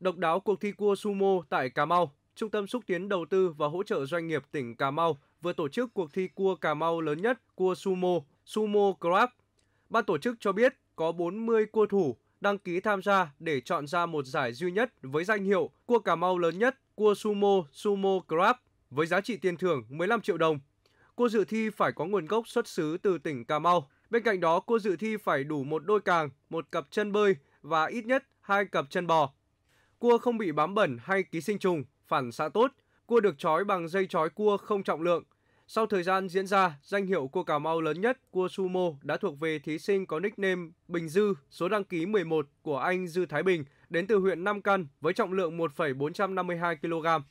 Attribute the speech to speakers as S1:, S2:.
S1: Độc đáo cuộc thi cua sumo tại Cà Mau, Trung tâm xúc tiến đầu tư và hỗ trợ doanh nghiệp tỉnh Cà Mau vừa tổ chức cuộc thi cua Cà Mau lớn nhất cua sumo, Sumo Club. Ban tổ chức cho biết có 40 cua thủ đăng ký tham gia để chọn ra một giải duy nhất với danh hiệu cua Cà Mau lớn nhất cua Sumo Sumo Club với giá trị tiền thưởng 15 triệu đồng. Cua dự thi phải có nguồn gốc xuất xứ từ tỉnh Cà Mau. Bên cạnh đó, cua dự thi phải đủ một đôi càng, một cặp chân bơi và ít nhất hai cặp chân bò. Cua không bị bám bẩn hay ký sinh trùng, phản xạ tốt, cua được trói bằng dây trói cua không trọng lượng. Sau thời gian diễn ra, danh hiệu cua Cà Mau lớn nhất, cua Sumo đã thuộc về thí sinh có nickname Bình Dư, số đăng ký 11 của anh Dư Thái Bình, đến từ huyện Nam Căn với trọng lượng 1,452 kg.